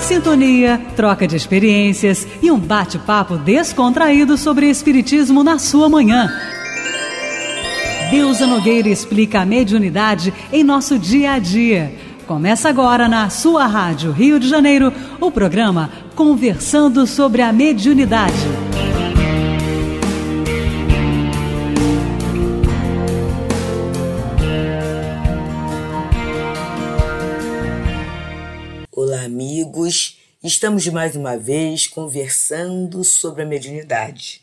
sintonia, troca de experiências e um bate-papo descontraído sobre Espiritismo na sua manhã. Deusa Nogueira explica a mediunidade em nosso dia a dia. Começa agora na sua Rádio Rio de Janeiro o programa Conversando sobre a Mediunidade. amigos, estamos mais uma vez conversando sobre a mediunidade.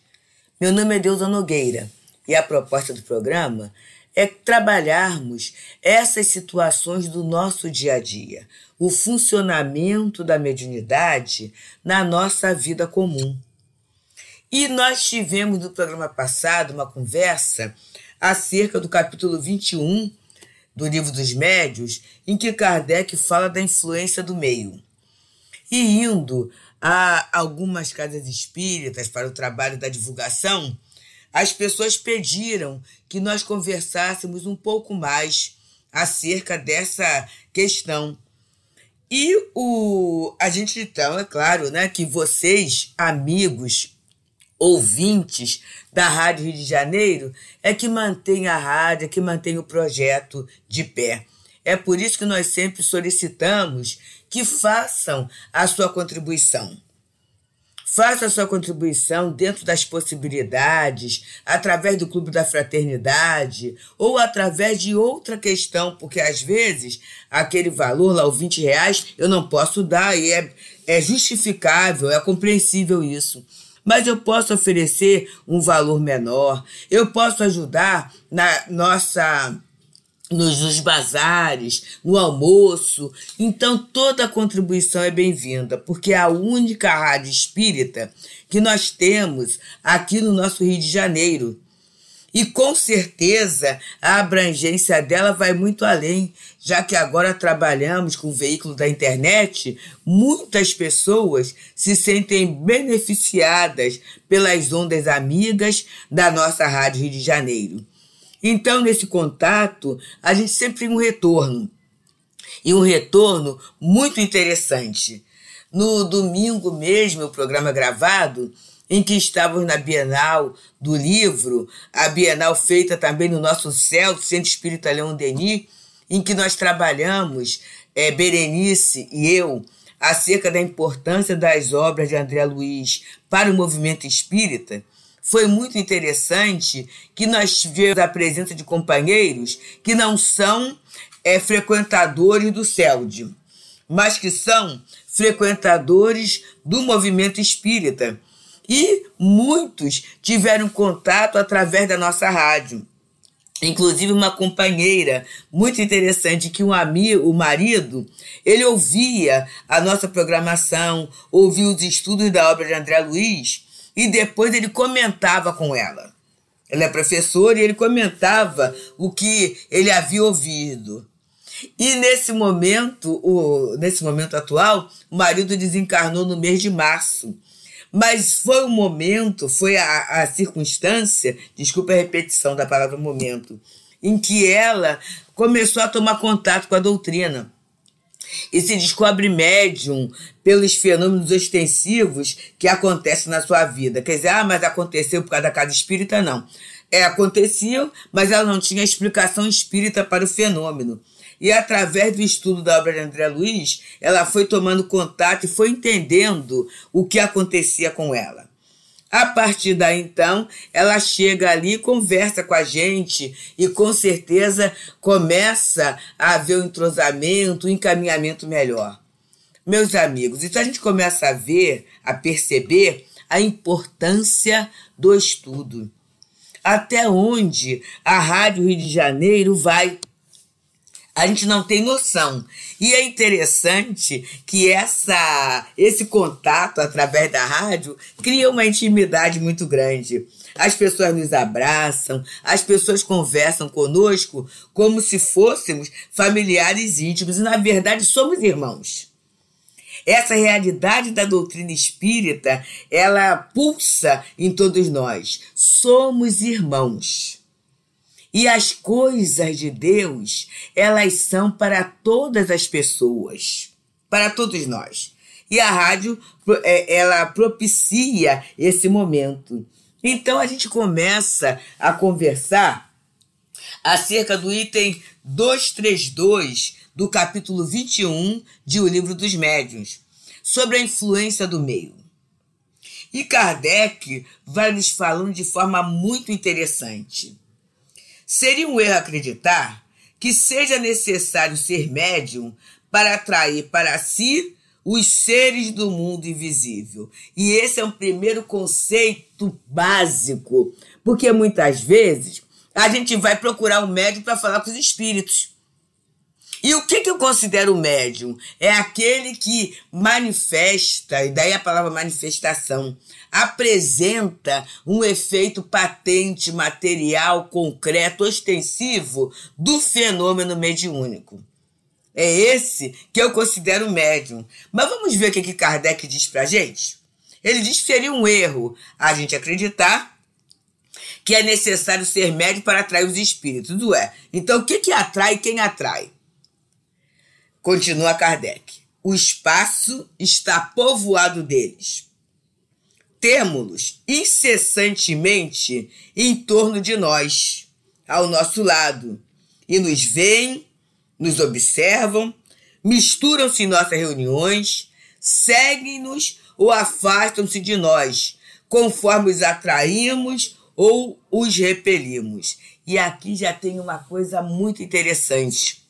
Meu nome é Deusa Nogueira e a proposta do programa é trabalharmos essas situações do nosso dia a dia, o funcionamento da mediunidade na nossa vida comum. E nós tivemos no programa passado uma conversa acerca do capítulo 21 do Livro dos Médios, em que Kardec fala da influência do meio e indo a algumas casas espíritas para o trabalho da divulgação, as pessoas pediram que nós conversássemos um pouco mais acerca dessa questão. E o a gente então, é claro, né, que vocês, amigos, ouvintes da Rádio Rio de Janeiro, é que mantém a rádio, é que mantém o projeto de pé. É por isso que nós sempre solicitamos que façam a sua contribuição. Faça a sua contribuição dentro das possibilidades, através do Clube da Fraternidade ou através de outra questão, porque às vezes aquele valor lá, o 20 reais, eu não posso dar e é, é justificável, é compreensível isso. Mas eu posso oferecer um valor menor, eu posso ajudar na nossa nos, nos bazares, no almoço. Então, toda contribuição é bem-vinda, porque é a única rádio espírita que nós temos aqui no nosso Rio de Janeiro. E com certeza a abrangência dela vai muito além, já que agora trabalhamos com o veículo da internet, muitas pessoas se sentem beneficiadas pelas ondas amigas da nossa Rádio Rio de Janeiro. Então, nesse contato, a gente sempre tem um retorno. E um retorno muito interessante. No domingo mesmo, o programa gravado, em que estávamos na Bienal do Livro, a Bienal feita também no nosso céu, do Centro Espírita Leão Denis, em que nós trabalhamos, é, Berenice e eu, acerca da importância das obras de André Luiz para o movimento espírita foi muito interessante que nós tivemos a presença de companheiros que não são é, frequentadores do CELD, mas que são frequentadores do movimento espírita. E muitos tiveram contato através da nossa rádio. Inclusive uma companheira muito interessante que um amigo, o marido, ele ouvia a nossa programação, ouvia os estudos da obra de André Luiz e depois ele comentava com ela. Ele é professor e ele comentava o que ele havia ouvido. E nesse momento, o, nesse momento atual, o marido desencarnou no mês de março. Mas foi o momento, foi a, a circunstância, desculpa a repetição da palavra momento, em que ela começou a tomar contato com a doutrina e se descobre médium pelos fenômenos ostensivos que acontecem na sua vida. Quer dizer, ah, mas aconteceu por causa da casa espírita? Não. É, aconteciam, mas ela não tinha explicação espírita para o fenômeno. E através do estudo da obra de André Luiz, ela foi tomando contato e foi entendendo o que acontecia com ela. A partir daí, então, ela chega ali, conversa com a gente e com certeza começa a haver um entrosamento, um encaminhamento melhor. Meus amigos, então a gente começa a ver, a perceber a importância do estudo. Até onde a Rádio Rio de Janeiro vai a gente não tem noção. E é interessante que essa, esse contato através da rádio cria uma intimidade muito grande. As pessoas nos abraçam, as pessoas conversam conosco como se fôssemos familiares íntimos e, na verdade, somos irmãos. Essa realidade da doutrina espírita, ela pulsa em todos nós. Somos irmãos. E as coisas de Deus, elas são para todas as pessoas, para todos nós. E a rádio, é, ela propicia esse momento. Então a gente começa a conversar acerca do item 232 do capítulo 21 de O Livro dos Médiuns, sobre a influência do meio. E Kardec vai nos falando de forma muito interessante Seria um erro acreditar que seja necessário ser médium para atrair para si os seres do mundo invisível. E esse é um primeiro conceito básico, porque muitas vezes a gente vai procurar um médium para falar com os espíritos. E o que, que eu considero médium? É aquele que manifesta, e daí a palavra manifestação, apresenta um efeito patente, material, concreto, ostensivo do fenômeno mediúnico. É esse que eu considero médium. Mas vamos ver o que, que Kardec diz pra gente? Ele diz que seria um erro a gente acreditar que é necessário ser médium para atrair os espíritos. Tudo é. Então, o que, que atrai quem atrai? Continua Kardec. O espaço está povoado deles. Temos-los incessantemente em torno de nós, ao nosso lado, e nos veem, nos observam, misturam-se em nossas reuniões, seguem-nos ou afastam-se de nós, conforme os atraímos ou os repelimos. E aqui já tem uma coisa muito interessante.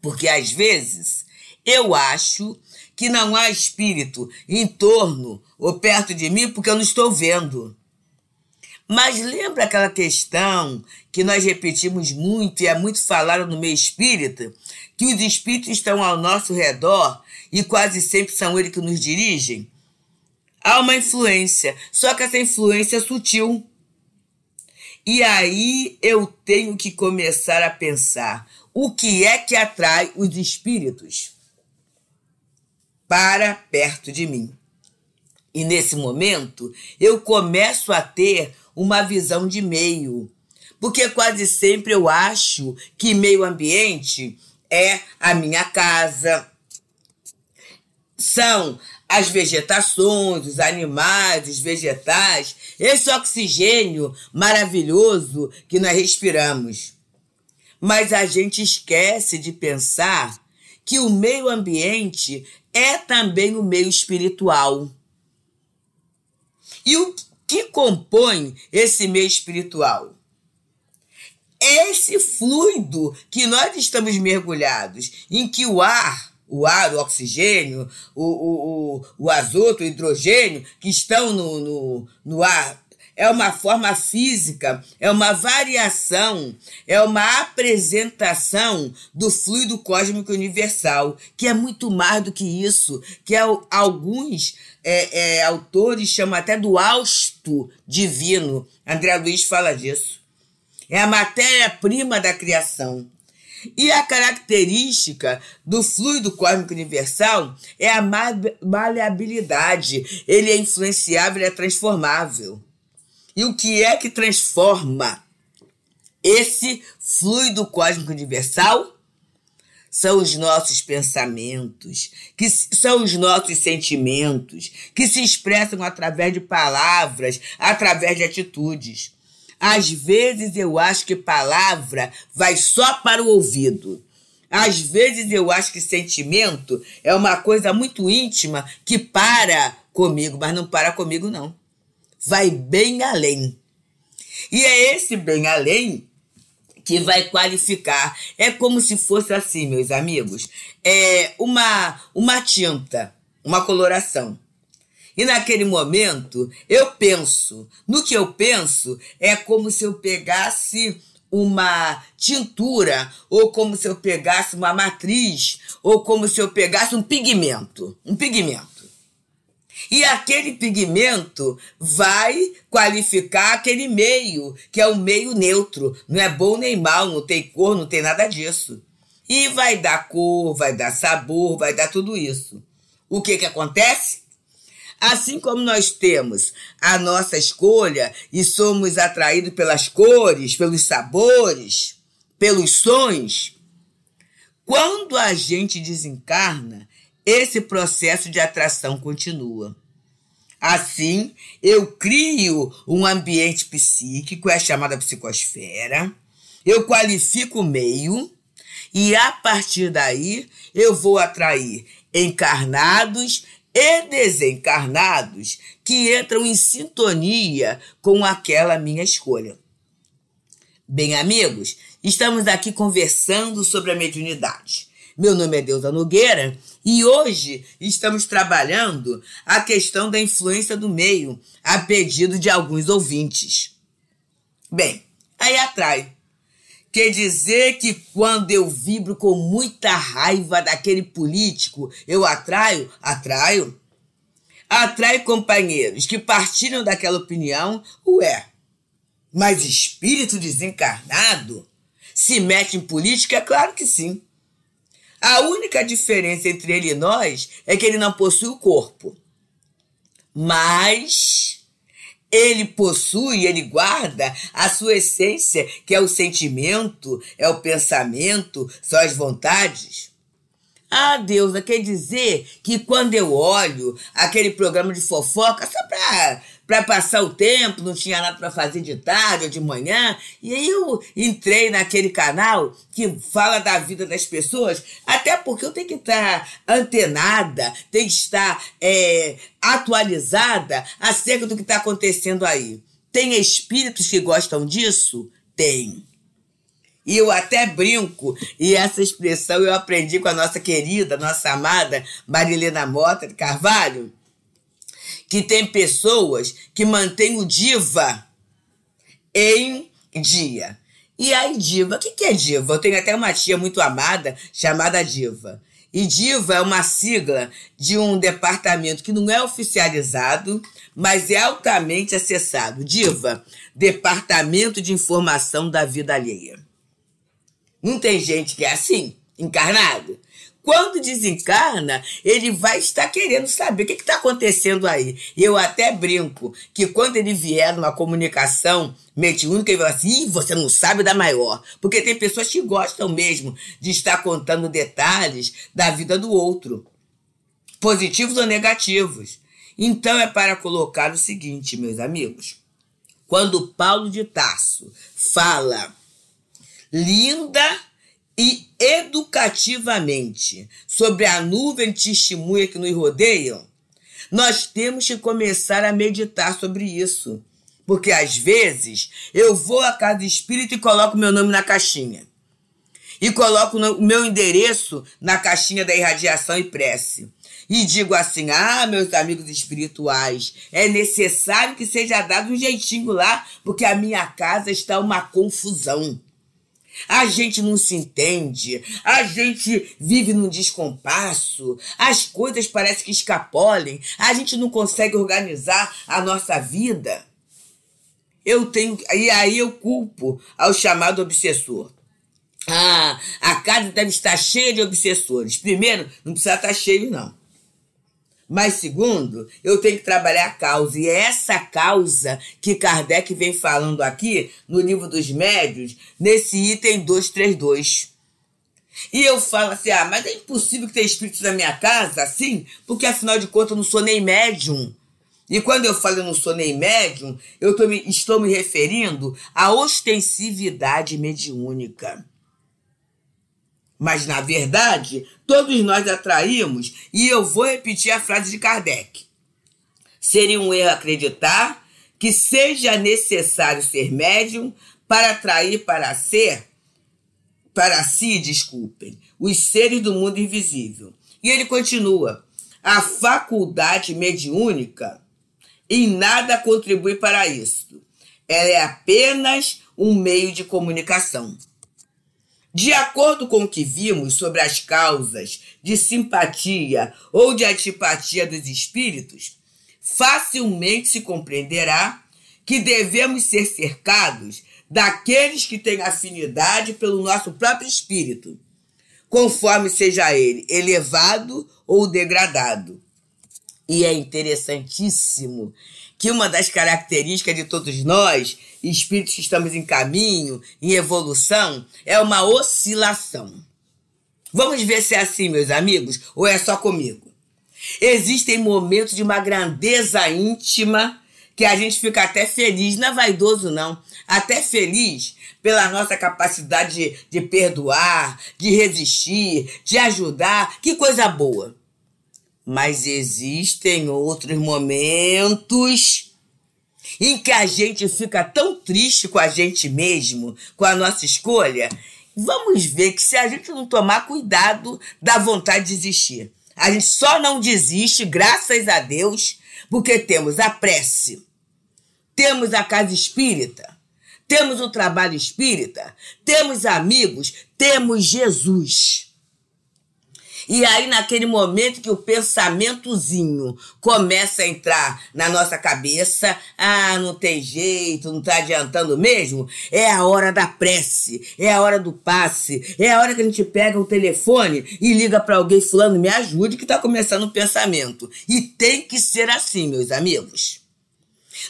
Porque às vezes eu acho que não há espírito em torno ou perto de mim porque eu não estou vendo. Mas lembra aquela questão que nós repetimos muito e é muito falado no meio espírita, que os espíritos estão ao nosso redor e quase sempre são eles que nos dirigem? Há uma influência, só que essa influência é sutil. E aí eu tenho que começar a pensar o que é que atrai os espíritos para perto de mim. E nesse momento, eu começo a ter uma visão de meio, porque quase sempre eu acho que meio ambiente é a minha casa, são as vegetações, os animais, os vegetais, esse oxigênio maravilhoso que nós respiramos. Mas a gente esquece de pensar que o meio ambiente é também o meio espiritual. E o que compõe esse meio espiritual? Esse fluido que nós estamos mergulhados, em que o ar, o ar, o oxigênio, o, o, o, o azoto, o hidrogênio, que estão no, no, no ar é uma forma física, é uma variação, é uma apresentação do fluido cósmico universal, que é muito mais do que isso, que é, alguns é, é, autores chamam até do austo divino. André Luiz fala disso. É a matéria-prima da criação. E a característica do fluido cósmico universal é a maleabilidade. Ele é influenciável, ele é transformável. E o que é que transforma esse fluido cósmico universal? São os nossos pensamentos, que são os nossos sentimentos, que se expressam através de palavras, através de atitudes. Às vezes eu acho que palavra vai só para o ouvido. Às vezes eu acho que sentimento é uma coisa muito íntima que para comigo, mas não para comigo, não vai bem além. E é esse bem além que vai qualificar. É como se fosse assim, meus amigos, é uma uma tinta, uma coloração. E naquele momento, eu penso. No que eu penso, é como se eu pegasse uma tintura, ou como se eu pegasse uma matriz, ou como se eu pegasse um pigmento. Um pigmento. E aquele pigmento vai qualificar aquele meio, que é o meio neutro. Não é bom nem mal, não tem cor, não tem nada disso. E vai dar cor, vai dar sabor, vai dar tudo isso. O que, que acontece? Assim como nós temos a nossa escolha e somos atraídos pelas cores, pelos sabores, pelos sons, quando a gente desencarna, esse processo de atração continua. Assim, eu crio um ambiente psíquico, é chamada psicosfera, eu qualifico o meio e a partir daí eu vou atrair encarnados e desencarnados que entram em sintonia com aquela minha escolha. Bem, amigos, estamos aqui conversando sobre a mediunidade. Meu nome é Deusa Nogueira e hoje estamos trabalhando a questão da influência do meio a pedido de alguns ouvintes. Bem, aí atrai. Quer dizer que quando eu vibro com muita raiva daquele político, eu atraio? Atraio. Atrai companheiros que partilham daquela opinião? Ué. Mas espírito desencarnado se mete em política? É claro que sim. A única diferença entre ele e nós é que ele não possui o corpo. Mas ele possui, ele guarda a sua essência, que é o sentimento, é o pensamento, são as vontades. Ah, Deus, quer dizer que quando eu olho aquele programa de fofoca, só para para passar o tempo, não tinha nada para fazer de tarde ou de manhã. E aí eu entrei naquele canal que fala da vida das pessoas, até porque eu tenho que estar antenada, tenho que estar é, atualizada acerca do que está acontecendo aí. Tem espíritos que gostam disso? Tem. E eu até brinco, e essa expressão eu aprendi com a nossa querida, nossa amada Marilena Mota de Carvalho, que tem pessoas que mantêm o diva em dia. E aí, diva, o que, que é diva? Eu tenho até uma tia muito amada chamada diva. E diva é uma sigla de um departamento que não é oficializado, mas é altamente acessado. Diva, Departamento de Informação da Vida Alheia. Não tem gente que é assim, encarnado quando desencarna, ele vai estar querendo saber o que está acontecendo aí. E eu até brinco que quando ele vier numa comunicação mediúnica, ele vai assim, você não sabe da maior. Porque tem pessoas que gostam mesmo de estar contando detalhes da vida do outro, positivos ou negativos. Então é para colocar o seguinte, meus amigos. Quando Paulo de Tarso fala linda e educativamente sobre a nuvem de testemunha que nos rodeiam, nós temos que começar a meditar sobre isso. Porque às vezes eu vou à casa espírito e coloco meu nome na caixinha. E coloco o meu endereço na caixinha da irradiação e prece. E digo assim: ah, meus amigos espirituais, é necessário que seja dado um jeitinho lá, porque a minha casa está uma confusão. A gente não se entende, a gente vive num descompasso, as coisas parecem que escapolem, a gente não consegue organizar a nossa vida. Eu tenho, e aí eu culpo ao chamado obsessor. Ah, a casa deve estar cheia de obsessores. Primeiro, não precisa estar cheio, não. Mas, segundo, eu tenho que trabalhar a causa. E é essa causa que Kardec vem falando aqui no livro dos médios, nesse item 232. E eu falo assim: ah, mas é impossível que tenha espíritos na minha casa assim, porque afinal de contas eu não sou nem médium. E quando eu falo eu não sou nem médium, eu me, estou me referindo à ostensividade mediúnica. Mas, na verdade, todos nós atraímos, e eu vou repetir a frase de Kardec. Seria um erro acreditar que seja necessário ser médium para atrair para ser, para si, desculpem, os seres do mundo invisível. E ele continua: a faculdade mediúnica em nada contribui para isso. Ela é apenas um meio de comunicação. De acordo com o que vimos sobre as causas de simpatia ou de antipatia dos espíritos, facilmente se compreenderá que devemos ser cercados daqueles que têm afinidade pelo nosso próprio espírito, conforme seja ele elevado ou degradado. E é interessantíssimo que uma das características de todos nós, espíritos que estamos em caminho, em evolução, é uma oscilação. Vamos ver se é assim, meus amigos, ou é só comigo. Existem momentos de uma grandeza íntima que a gente fica até feliz, não é vaidoso não, até feliz pela nossa capacidade de, de perdoar, de resistir, de ajudar, que coisa boa. Mas existem outros momentos em que a gente fica tão triste com a gente mesmo, com a nossa escolha. Vamos ver que se a gente não tomar cuidado, dá vontade de desistir. A gente só não desiste, graças a Deus, porque temos a prece, temos a casa espírita, temos o trabalho espírita, temos amigos, temos Jesus. E aí, naquele momento que o pensamentozinho começa a entrar na nossa cabeça, ah, não tem jeito, não tá adiantando mesmo, é a hora da prece, é a hora do passe, é a hora que a gente pega o telefone e liga para alguém fulano, me ajude que tá começando o pensamento. E tem que ser assim, meus amigos.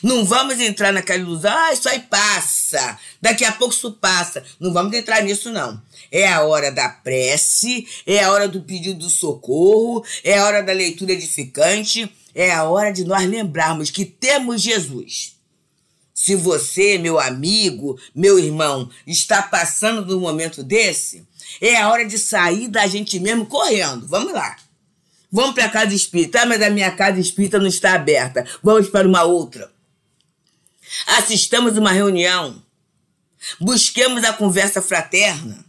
Não vamos entrar naquela ilusão, ah, isso aí passa, daqui a pouco isso passa. Não vamos entrar nisso, não. É a hora da prece, é a hora do pedido do socorro, é a hora da leitura edificante, é a hora de nós lembrarmos que temos Jesus. Se você, meu amigo, meu irmão, está passando por um momento desse, é a hora de sair da gente mesmo correndo. Vamos lá. Vamos para a casa espírita. Ah, mas a minha casa espírita não está aberta. Vamos para uma outra assistamos uma reunião, busquemos a conversa fraterna,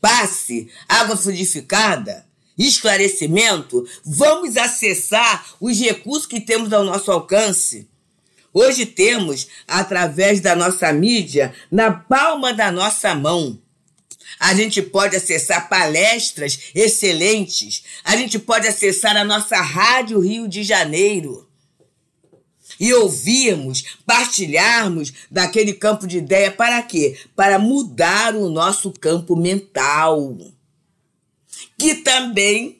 passe, água fluidificada, esclarecimento, vamos acessar os recursos que temos ao nosso alcance. Hoje temos, através da nossa mídia, na palma da nossa mão. A gente pode acessar palestras excelentes, a gente pode acessar a nossa Rádio Rio de Janeiro e ouvirmos, partilharmos daquele campo de ideia para quê? Para mudar o nosso campo mental, que também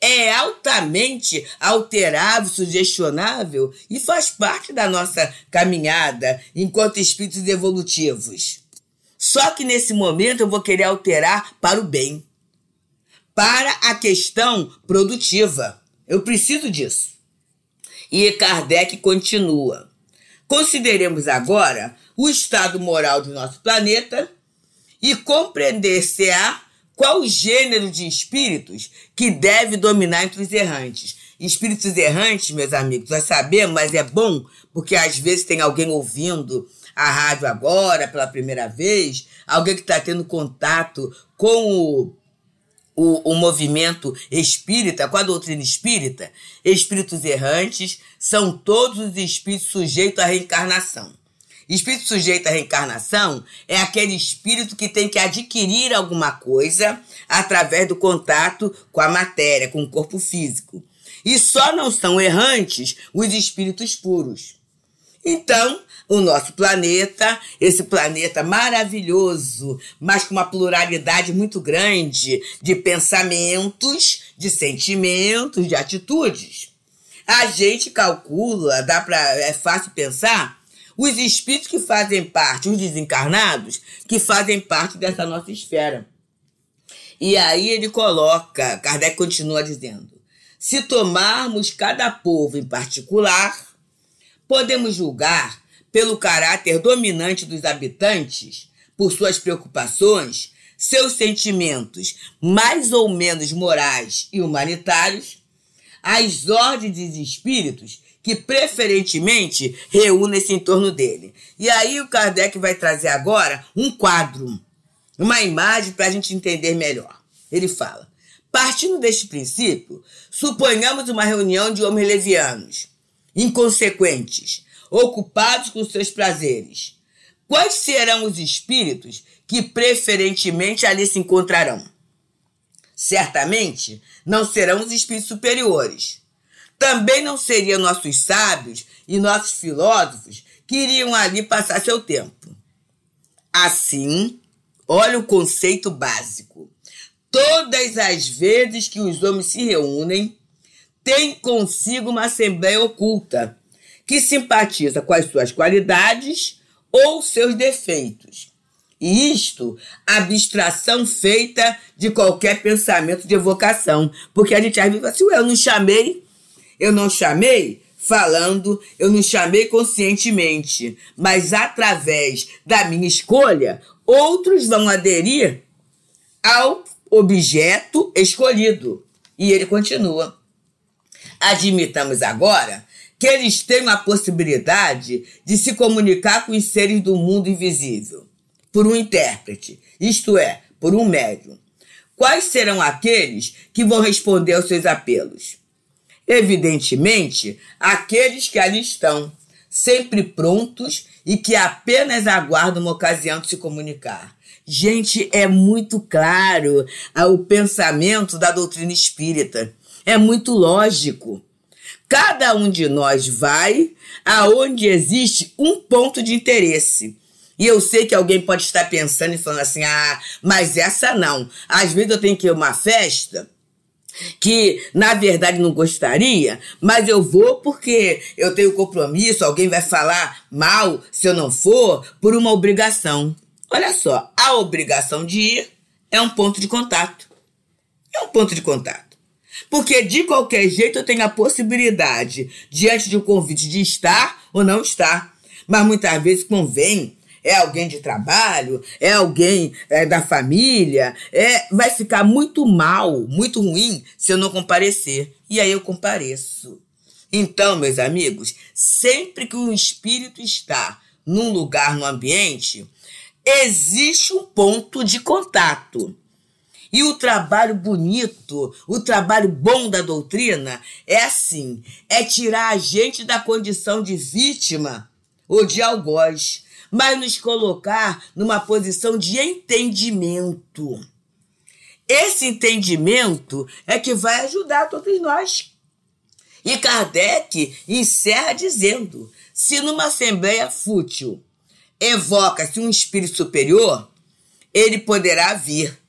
é altamente alterável, sugestionável e faz parte da nossa caminhada enquanto espíritos evolutivos. Só que nesse momento eu vou querer alterar para o bem, para a questão produtiva. Eu preciso disso. E Kardec continua. Consideremos agora o estado moral do nosso planeta e compreender-se-á qual gênero de espíritos que deve dominar entre os errantes. Espíritos errantes, meus amigos, nós sabemos, mas é bom, porque às vezes tem alguém ouvindo a rádio agora pela primeira vez, alguém que está tendo contato com o o, o movimento espírita, com a doutrina espírita, espíritos errantes são todos os espíritos sujeitos à reencarnação. Espírito sujeito à reencarnação é aquele espírito que tem que adquirir alguma coisa através do contato com a matéria, com o corpo físico. E só não são errantes os espíritos puros. Então, o nosso planeta, esse planeta maravilhoso, mas com uma pluralidade muito grande de pensamentos, de sentimentos, de atitudes. A gente calcula, dá para é fácil pensar, os espíritos que fazem parte, os desencarnados, que fazem parte dessa nossa esfera. E aí ele coloca, Kardec continua dizendo: se tomarmos cada povo em particular, podemos julgar pelo caráter dominante dos habitantes, por suas preocupações, seus sentimentos mais ou menos morais e humanitários, as ordens de espíritos que preferentemente reúnem-se em torno dele. E aí o Kardec vai trazer agora um quadro, uma imagem para a gente entender melhor. Ele fala: partindo deste princípio, suponhamos uma reunião de homens levianos, inconsequentes, ocupados com seus prazeres. Quais serão os espíritos que preferentemente ali se encontrarão? Certamente não serão os espíritos superiores. Também não seriam nossos sábios e nossos filósofos que iriam ali passar seu tempo. Assim, olha o conceito básico. Todas as vezes que os homens se reúnem, tem consigo uma assembleia oculta, que simpatiza com as suas qualidades ou seus defeitos. E isto, abstração feita de qualquer pensamento de evocação. Porque a gente às vezes fala assim, eu não chamei, eu não chamei falando, eu não chamei conscientemente, mas através da minha escolha, outros vão aderir ao objeto escolhido. E ele continua. Admitamos agora que eles tenham a possibilidade de se comunicar com os seres do mundo invisível, por um intérprete, isto é, por um médium. Quais serão aqueles que vão responder aos seus apelos? Evidentemente, aqueles que ali estão, sempre prontos e que apenas aguardam uma ocasião de se comunicar. Gente, é muito claro ah, o pensamento da doutrina espírita. É muito lógico. Cada um de nós vai aonde existe um ponto de interesse. E eu sei que alguém pode estar pensando e falando assim: ah, mas essa não. Às vezes eu tenho que ir a uma festa que na verdade não gostaria, mas eu vou porque eu tenho compromisso, alguém vai falar mal se eu não for, por uma obrigação. Olha só, a obrigação de ir é um ponto de contato. É um ponto de contato. Porque de qualquer jeito eu tenho a possibilidade, diante de um convite, de estar ou não estar. Mas muitas vezes convém. É alguém de trabalho, é alguém é, da família, é, vai ficar muito mal, muito ruim se eu não comparecer. E aí eu compareço. Então, meus amigos, sempre que um espírito está num lugar, num ambiente, existe um ponto de contato. E o trabalho bonito, o trabalho bom da doutrina é assim: é tirar a gente da condição de vítima ou de algoz, mas nos colocar numa posição de entendimento. Esse entendimento é que vai ajudar todos nós. E Kardec encerra dizendo: se numa assembleia fútil evoca-se um espírito superior, ele poderá vir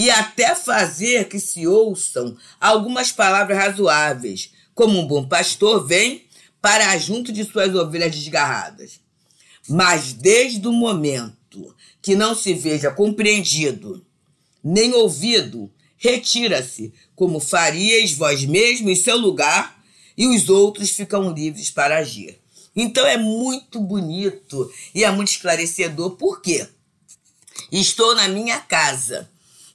e até fazer que se ouçam algumas palavras razoáveis, como um bom pastor vem para junto de suas ovelhas desgarradas. Mas desde o momento que não se veja compreendido, nem ouvido, retira-se, como farias vós mesmo em seu lugar, e os outros ficam livres para agir. Então é muito bonito e é muito esclarecedor, por quê? Estou na minha casa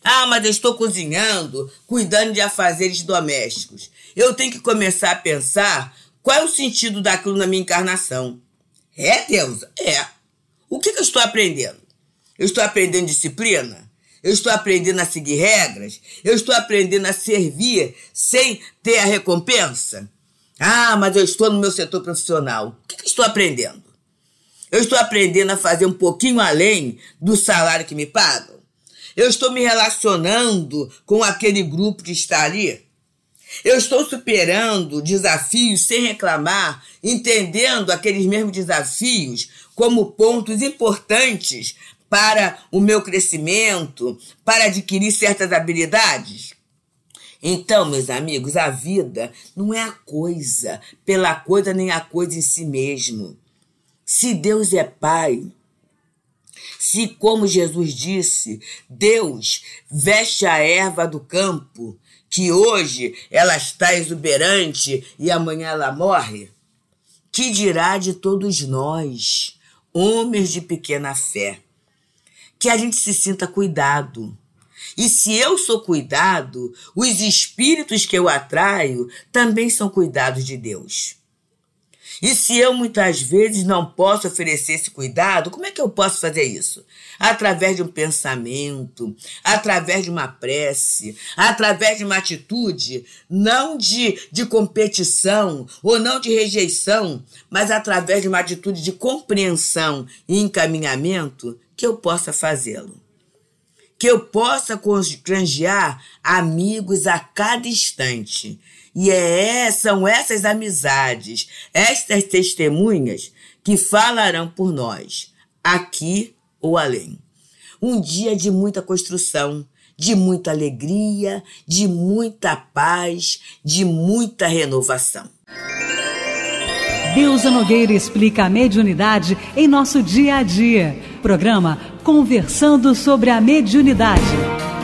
ah, mas eu estou cozinhando, cuidando de afazeres domésticos. Eu tenho que começar a pensar qual é o sentido daquilo na minha encarnação. É, Deusa? É. O que, que eu estou aprendendo? Eu estou aprendendo disciplina? Eu estou aprendendo a seguir regras? Eu estou aprendendo a servir sem ter a recompensa? Ah, mas eu estou no meu setor profissional. O que, que estou aprendendo? Eu estou aprendendo a fazer um pouquinho além do salário que me pagam? Eu estou me relacionando com aquele grupo que está ali? Eu estou superando desafios sem reclamar, entendendo aqueles mesmos desafios como pontos importantes para o meu crescimento, para adquirir certas habilidades? Então, meus amigos, a vida não é a coisa pela coisa nem a coisa em si mesmo. Se Deus é Pai, se, como Jesus disse, Deus veste a erva do campo, que hoje ela está exuberante e amanhã ela morre, que dirá de todos nós, homens de pequena fé? Que a gente se sinta cuidado. E se eu sou cuidado, os espíritos que eu atraio também são cuidados de Deus. E se eu muitas vezes não posso oferecer esse cuidado, como é que eu posso fazer isso? Através de um pensamento, através de uma prece, através de uma atitude, não de, de competição ou não de rejeição, mas através de uma atitude de compreensão e encaminhamento que eu possa fazê-lo. Que eu possa granjear amigos a cada instante e é, é, são essas amizades, estas testemunhas que falarão por nós, aqui ou além. Um dia de muita construção, de muita alegria, de muita paz, de muita renovação. Deusa Nogueira explica a mediunidade em nosso dia a dia. Programa Conversando sobre a Mediunidade.